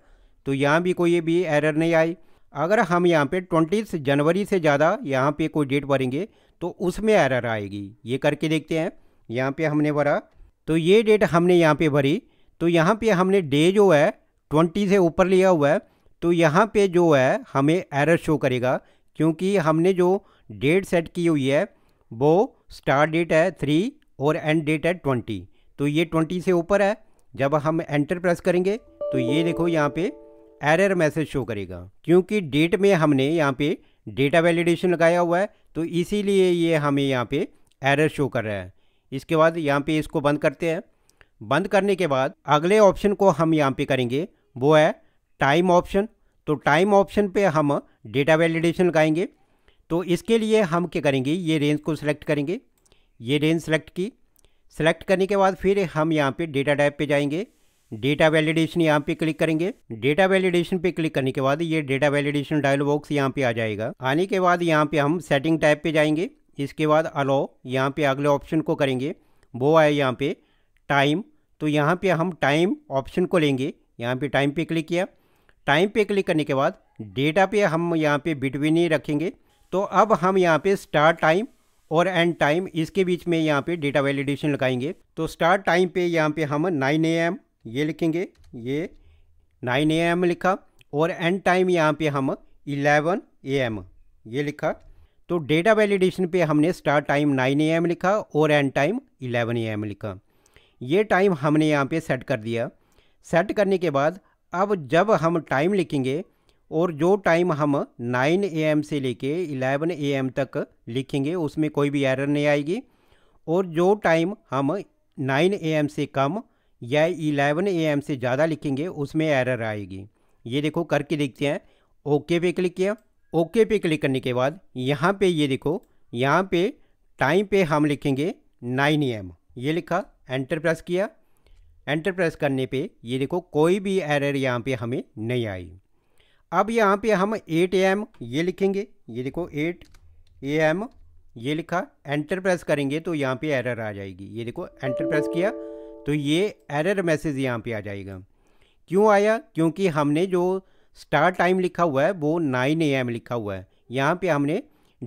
तो यहाँ भी कोई भी एरर नहीं आई अगर हम यहाँ पे ट्वेंटी जनवरी से ज़्यादा यहाँ पे कोई डेट भरेंगे तो उसमें एरर आएगी ये करके देखते हैं यहाँ पे हमने भरा तो ये डेट हमने यहाँ पे भरी तो यहाँ पे हमने डे जो है ट्वेंटी से ऊपर लिया हुआ है तो यहाँ पे जो है हमें एरर शो करेगा क्योंकि हमने जो डेट सेट की हुई है वो स्टार्ट डेट है थ्री और एंड डेट है ट्वेंटी तो ये ट्वेंटी से ऊपर है जब हम एंटर प्रेस करेंगे तो ये देखो यहाँ पे एरर मैसेज शो करेगा क्योंकि डेट में हमने यहाँ पे डेटा वैलिडेशन लगाया हुआ है तो इसीलिए ये हमें यहाँ पे एरर शो कर रहा है इसके बाद यहाँ पे इसको बंद करते हैं बंद करने के बाद अगले ऑप्शन को हम यहाँ पे करेंगे वो है टाइम ऑप्शन तो टाइम ऑप्शन पे हम डेटा वैलिडेशन लगाएंगे तो इसके लिए हम क्या करेंगे ये रेंज को सिलेक्ट करेंगे ये रेंज सेलेक्ट की सेलेक्ट करने के बाद फिर हम यहाँ पे डेटा टाइप पे जाएंगे डेटा वैलिडेशन यहाँ पे क्लिक करेंगे डेटा वैलिडेशन पे क्लिक करने के बाद ये डेटा वैलिडेशन डायलॉग बॉक्स यहाँ पे आ जाएगा आने के बाद यहाँ पे हम सेटिंग टाइप पे जाएंगे इसके बाद अलो यहाँ पे अगले ऑप्शन को करेंगे वो आए यहाँ पे टाइम तो यहाँ पे हम टाइम ऑप्शन को लेंगे यहाँ पे टाइम पे क्लिक किया टाइम पे क्लिक करने के बाद डेटा पे हम यहाँ पे बिटवीन ही रखेंगे तो अब हम यहाँ पे स्टार्ट टाइम और एंड टाइम इसके बीच में यहाँ पे डेटा वैलिडेशन लगाएंगे तो स्टार्ट टाइम पे यहाँ पे हम 9 ए ये लिखेंगे ये 9 ए लिखा और एंड टाइम यहाँ पे हम 11 ए ये लिखा तो डेटा वैलिडेशन पे हमने स्टार्ट टाइम 9 ए लिखा और एंड टाइम 11 ए लिखा ये टाइम हमने यहाँ पे सेट कर दिया सेट करने के बाद अब जब हम टाइम लिखेंगे और जो टाइम हम 9 एम से लेके 11 एम तक लिखेंगे उसमें कोई भी एरर नहीं आएगी और जो टाइम हम 9 एम से कम या 11 एम से ज़्यादा लिखेंगे उसमें एरर आएगी ये देखो करके देखते हैं ओके पे क्लिक किया ओके पे क्लिक करने के बाद यहाँ पे ये देखो यहाँ पे टाइम पे हम लिखेंगे 9 एम ये लिखा एंटर प्रेस किया एंटर प्रेस करने पे ये देखो कोई भी एरर यहाँ पे हमें नहीं आई अब यहाँ पे हम 8 एम ये लिखेंगे ये देखो 8 एम ये लिखा एंटर प्रेस करेंगे तो यहाँ पे एरर आ जाएगी ये देखो एंटर प्रेस किया तो ये एरर मैसेज यहाँ पे आ जाएगा क्यों आया क्योंकि हमने जो स्टार्ट टाइम लिखा हुआ है वो 9 एम लिखा हुआ है यहाँ पे हमने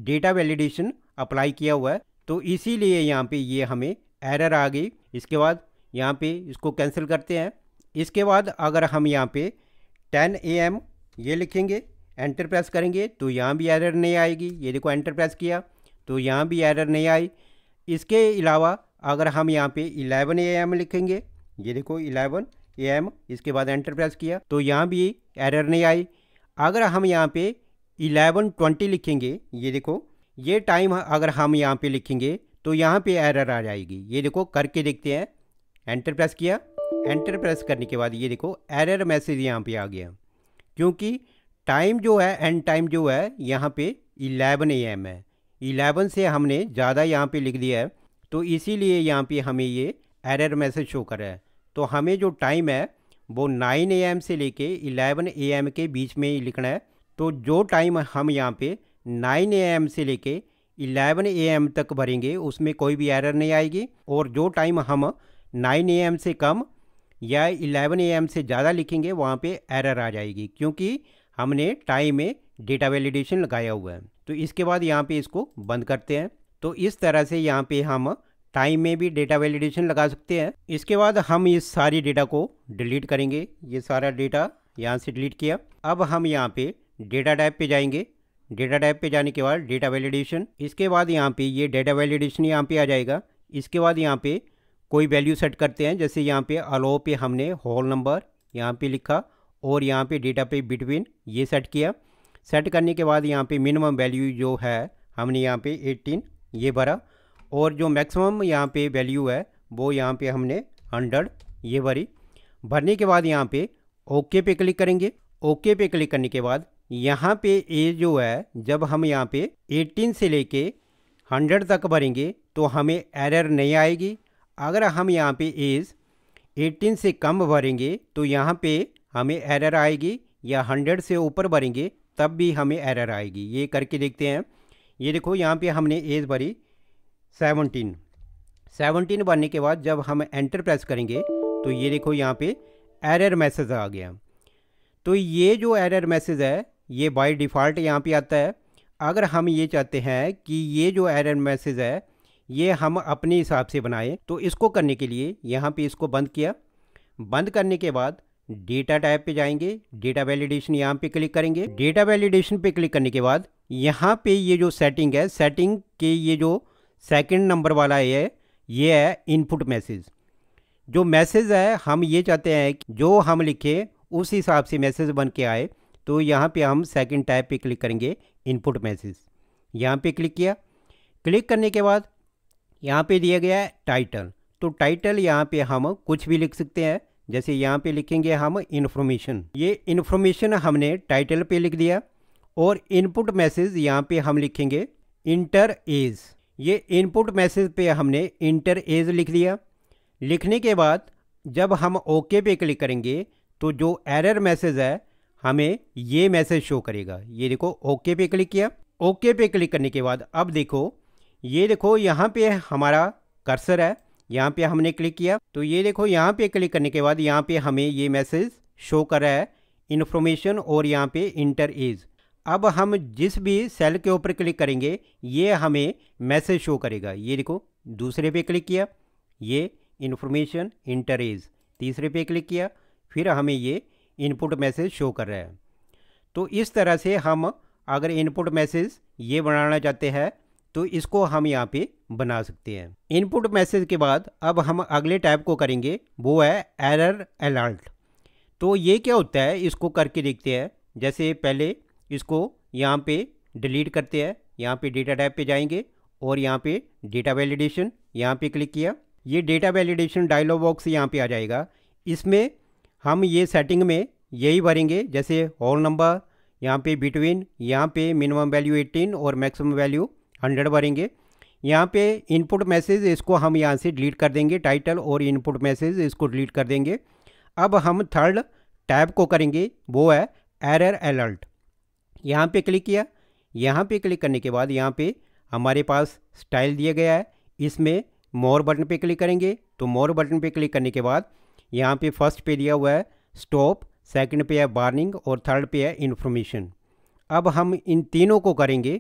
डेटा वैलिडेशन अप्लाई किया हुआ है तो इसीलिए यहाँ पे ये हमें एरर आ गई इसके बाद यहाँ पे इसको कैंसिल करते हैं इसके बाद अगर हम यहाँ पे 10 एम ये लिखेंगे एंटर प्रेस करेंगे तो यहाँ भी एरर नहीं आएगी ये देखो एंटर प्रेस किया तो यहाँ भी एरर नहीं आई इसके अलावा अगर हम यहाँ पे 11 एम लिखेंगे ये देखो 11 एम इसके बाद एंटर प्रेस किया तो यहाँ भी एरर नहीं आई अगर हम यहाँ पे 11:20 लिखेंगे ये देखो ये टाइम अगर हम यहाँ पे लिखेंगे तो यहाँ पे एरर आ जाएगी ये देखो करके देखते हैं एंटर प्रेस किया एंटर प्रेस करने के बाद ये देखो एरर मैसेज यहाँ पे आ गया क्योंकि टाइम जो है एंड टाइम जो है यहाँ पे 11 ए एम है 11 से हमने ज़्यादा यहाँ पे लिख दिया है तो इसीलिए यहाँ पे हमें ये एरर मैसेज शो कर रहा है तो हमें जो टाइम है वो 9 ए से लेके 11 ए के बीच में ही लिखना है तो जो टाइम हम यहाँ पे 9 ए से लेके 11 ए तक भरेंगे उसमें कोई भी एरर नहीं आएगी और जो टाइम हम नाइन ए से कम या इलेवन ए से ज़्यादा लिखेंगे वहाँ पे एरर आ जाएगी क्योंकि हमने टाइम में डेटा वैलिडेशन लगाया हुआ है तो इसके बाद यहाँ पे इसको बंद करते हैं तो इस तरह से यहाँ पे हम टाइम में भी डेटा वैलिडेशन लगा सकते हैं इसके बाद हम इस सारी डेटा को डिलीट करेंगे ये सारा डेटा यहाँ से डिलीट किया अब हम यहाँ पे डेटा टाइप पे जाएंगे डेटा टाइप पे जाने के बाद डेटा वैलिडेशन इसके बाद यहाँ पे ये डेटा वैलिडेशन यहाँ पे आ जाएगा इसके बाद यहाँ पे कोई वैल्यू सेट करते हैं जैसे यहाँ पे अलो पे हमने हॉल नंबर यहाँ पे लिखा और यहाँ पे डेटा पे बिटवीन ये सेट किया सेट करने के बाद यहाँ पे मिनिमम वैल्यू जो है हमने यहाँ पे 18 ये भरा और जो मैक्सिमम यहाँ पे वैल्यू है वो यहाँ पे हमने 100 ये भरी भरने के बाद यहाँ पे ओके पे क्लिक करेंगे ओके पे क्लिक करने के बाद यहाँ पे ए जो है जब हम यहाँ पे 18 से लेके 100 तक भरेंगे तो हमें एरर नहीं आएगी अगर हम यहाँ पे एज 18 से कम भरेंगे तो यहाँ पे हमें एरर आएगी या 100 से ऊपर भरेंगे तब भी हमें एरर आएगी ये करके देखते हैं ये देखो यहाँ पे हमने एज भरी 17 17 भरने के बाद जब हम एंटर प्रेस करेंगे तो ये देखो यहाँ पे एरर मैसेज आ गया तो ये जो एरर मैसेज है ये बाय डिफ़ॉल्ट यहाँ पे आता है अगर हम ये चाहते हैं कि ये जो एरर मैसेज है ये हम अपने हिसाब से बनाएं तो इसको करने के लिए यहाँ पे इसको बंद किया बंद करने के बाद डेटा टाइप पे जाएंगे डेटा वैलिडेशन यहाँ पे क्लिक करेंगे डेटा वैलिडेशन पे क्लिक करने के बाद यहाँ पे ये जो सेटिंग है सेटिंग के ये जो सेकंड नंबर वाला है ये है इनपुट मैसेज जो मैसेज है हम ये चाहते हैं कि जो हम लिखे उस हिसाब से मैसेज बन के आए तो यहाँ पर हम सेकेंड टाइप पर क्लिक करेंगे इनपुट मैसेज यहाँ पर क्लिक किया क्लिक करने के बाद यहाँ पे दिया गया है टाइटल तो टाइटल यहाँ पे हम कुछ भी लिख सकते हैं जैसे यहाँ पे लिखेंगे हम इन्फॉर्मेशन ये इन्फॉर्मेशन हमने टाइटल पे लिख दिया और इनपुट मैसेज यहाँ पे हम लिखेंगे इंटर एज ये इनपुट मैसेज पे हमने इंटर एज लिख दिया लिखने के बाद जब हम ओके पे क्लिक करेंगे तो जो एरर मैसेज है हमें ये मैसेज शो करेगा ये देखो ओके पे क्लिक किया ओके पे क्लिक करने के बाद अब देखो ये देखो यहाँ पे हमारा कर्सर है यहाँ पे हमने क्लिक किया तो ये देखो यहाँ पे क्लिक करने के बाद यहाँ पे हमें ये मैसेज शो कर रहा है इन्फॉर्मेशन और यहाँ पे इंटर इज अब हम जिस भी सेल के ऊपर क्लिक करेंगे ये हमें मैसेज शो करेगा ये देखो दूसरे पे क्लिक किया ये इन्फॉर्मेशन इंटर इज तीसरे पे क्लिक किया फिर हमें ये इनपुट मैसेज शो कर रहा है तो इस तरह से हम अगर इनपुट मैसेज ये बनाना चाहते हैं तो इसको हम यहाँ पे बना सकते हैं इनपुट मैसेज के बाद अब हम अगले टाइप को करेंगे वो है एरर अलर्ट तो ये क्या होता है इसको करके देखते हैं जैसे पहले इसको यहाँ पे डिलीट करते हैं यहाँ पे डेटा टाइप पे जाएंगे और यहाँ पे डेटा वैलिडेशन यहाँ पे क्लिक किया ये डेटा वैलिडेशन डायलॉग बॉक्स यहाँ पे आ जाएगा इसमें हम ये सेटिंग में यही भरेंगे जैसे हॉल नंबर यहाँ पे बिटवीन यहाँ पे मिनिमम वैल्यू 18 और मैक्सिमम वैल्यू हंड्रेड भरेंगे यहाँ पे इनपुट मैसेज इसको हम यहाँ से डिलीट कर देंगे टाइटल और इनपुट मैसेज इसको डिलीट कर देंगे अब हम थर्ड टैब को करेंगे वो है एरर अलर्ट यहाँ पे क्लिक किया यहाँ पे क्लिक करने के बाद यहाँ पे हमारे पास स्टाइल दिया गया है इसमें मोर बटन पे क्लिक करेंगे तो मोर बटन पे क्लिक करने के बाद यहाँ पे फर्स्ट पे दिया हुआ है स्टॉप सेकंड पे है वार्निंग और थर्ड पे है इन्फॉर्मेशन अब हम इन तीनों को करेंगे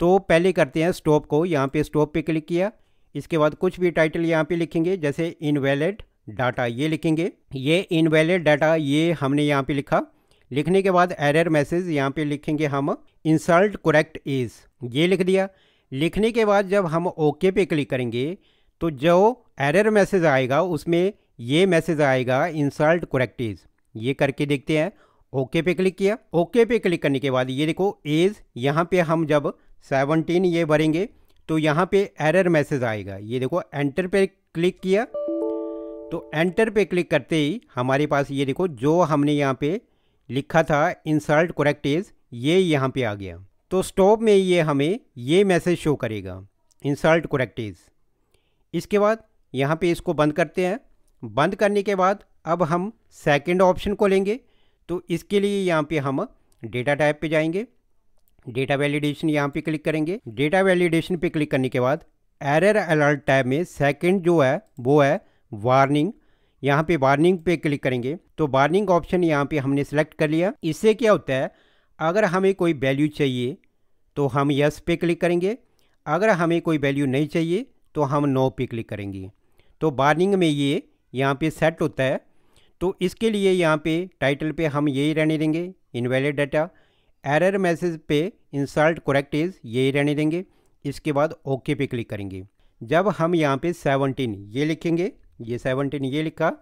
तो पहले करते हैं स्टॉप को यहाँ पे स्टॉप पे क्लिक किया इसके बाद कुछ भी टाइटल यहाँ पे लिखेंगे जैसे इनवैलिड डाटा ये लिखेंगे ये इनवैलिड डाटा ये हमने यहाँ पे लिखा लिखने के बाद एरर मैसेज यहाँ पे लिखेंगे हम इंसल्ट करेक्ट इज़ ये लिख दिया लिखने के बाद जब हम ओके पे क्लिक करेंगे तो जो एरर मैसेज आएगा उसमें ये मैसेज आएगा इंसल्ट करेक्ट इज़ ये करके देखते हैं ओके पे क्लिक किया ओके पे क्लिक करने के बाद ये देखो एज यहाँ पे हम जब सेवनटीन ये भरेंगे तो यहाँ पे एरर मैसेज आएगा ये देखो एंटर पे क्लिक किया तो एंटर पे क्लिक करते ही हमारे पास ये देखो जो हमने यहाँ पे लिखा था इंसल्ट करेक्ट इज ये यहाँ पे आ गया तो स्टॉप में ये हमें ये मैसेज शो करेगा इंसल्ट करेक्ट इज इसके बाद यहाँ पे इसको बंद करते हैं बंद करने के बाद अब हम सेकेंड ऑप्शन को लेंगे तो इसके लिए यहाँ पर हम डेटा टाइप पे जाएंगे डेटा वैलिडेशन यहाँ पे क्लिक करेंगे डेटा वैलिडेशन पे क्लिक करने के बाद एरर अलर्ट टैब में सेकंड जो है वो है वार्निंग यहाँ पे वार्निंग पे क्लिक करेंगे तो वार्निंग ऑप्शन यहाँ पे हमने सेलेक्ट कर लिया इससे क्या होता है अगर हमें कोई वैल्यू चाहिए तो हम यस पे क्लिक करेंगे अगर हमें कोई वैल्यू नहीं चाहिए तो हम नो पे क्लिक करेंगे तो वार्निंग में ये यहाँ पे सेट होता है तो इसके लिए यहाँ पे टाइटल पे हम यही रहने देंगे इनवैलिड डाटा एरर मैसेज पे इंसल्ट करेक्ट इज़ यही रहने देंगे इसके बाद ओके पे क्लिक करेंगे जब हम यहाँ पे 17 ये लिखेंगे ये 17 ये लिखा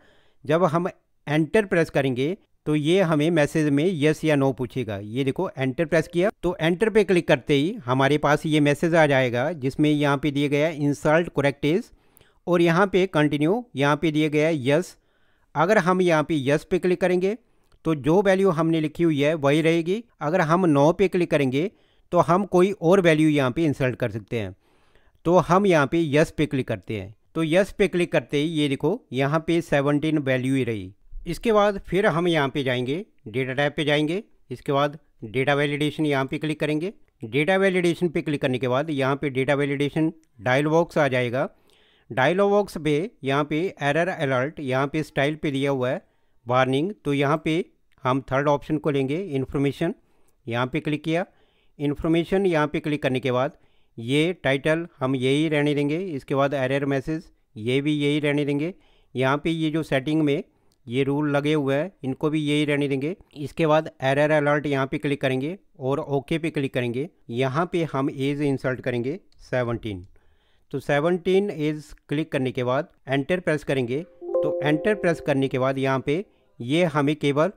जब हम एंटर प्रेस करेंगे तो ये हमें मैसेज में यस या नो पूछेगा ये देखो एंटर प्रेस किया तो एंटर पे क्लिक करते ही हमारे पास ये मैसेज आ जाएगा जिसमें यहाँ पे दिया गया इंसल्ट करेक्ट इज़ और यहाँ पे कंटिन्यू यहाँ पे दिया गया यस अगर हम यहाँ पे यस पे क्लिक करेंगे तो जो वैल्यू हमने लिखी हुई है वही रहेगी अगर हम नौ पे क्लिक करेंगे तो हम कोई और वैल्यू यहाँ पे इंसल्ट कर सकते हैं तो हम यहाँ पे यस पे क्लिक करते हैं तो यस पे क्लिक करते ही ये देखो यहाँ पे सेवनटीन वैल्यू ही रही इसके बाद फिर हम यहाँ पे जाएंगे डेटा टाइप पे जाएंगे इसके बाद डेटा वैलिडेशन यहाँ पे क्लिक करेंगे डेटा वैलिडेशन पे क्लिक करने के बाद यहाँ पे डेटा वैलिडेशन डायल बॉक्स आ जाएगा डायल बॉक्स पे यहाँ पे एरर अलर्ट यहाँ पे स्टाइल पे दिया हुआ है वार्निंग तो यहाँ पे हम थर्ड ऑप्शन को लेंगे इन्फॉर्मेशन यहाँ पे क्लिक किया इन्फॉर्मेशन यहाँ पे क्लिक करने के बाद ये टाइटल हम यही रहने देंगे इसके बाद एरर मैसेज ये भी यही रहने देंगे यहाँ पे ये जो सेटिंग में ये रूल लगे हुए हैं इनको भी यही रहने देंगे इसके बाद एरर अलर्ट यहाँ पे क्लिक करेंगे और ओके पे क्लिक करेंगे यहाँ पे हम एज इंसर्ट करेंगे 17 तो 17 एज क्लिक करने के बाद एंटर प्रेस करेंगे तो एंटर प्रेस करने के बाद यहाँ पे ये हमें केवल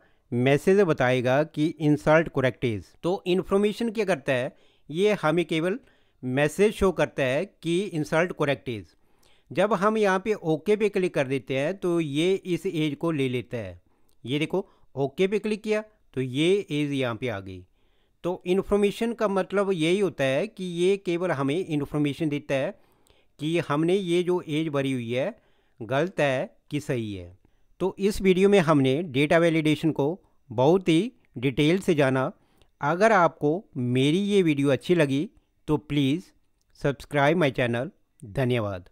मैसेज बताएगा कि इंसर्ट करेक्ट इज तो इन्फॉर्मेशन क्या करता है ये हमें केवल मैसेज शो करता है कि इंसर्ट करेक्ट इज जब हम यहाँ पे ओके पे क्लिक कर देते हैं तो ये इस एज को ले लेता है ये देखो ओके पे क्लिक किया तो ये एज यहाँ पे आ गई तो इन्फॉर्मेशन का मतलब यही होता है कि ये केवल हमें इन्फॉर्मेशन देता है कि हमने ये जो एज भरी हुई है गलत है कि सही है तो इस वीडियो में हमने डेटा वैलिडेशन को बहुत ही डिटेल से जाना अगर आपको मेरी ये वीडियो अच्छी लगी तो प्लीज़ सब्सक्राइब माय चैनल धन्यवाद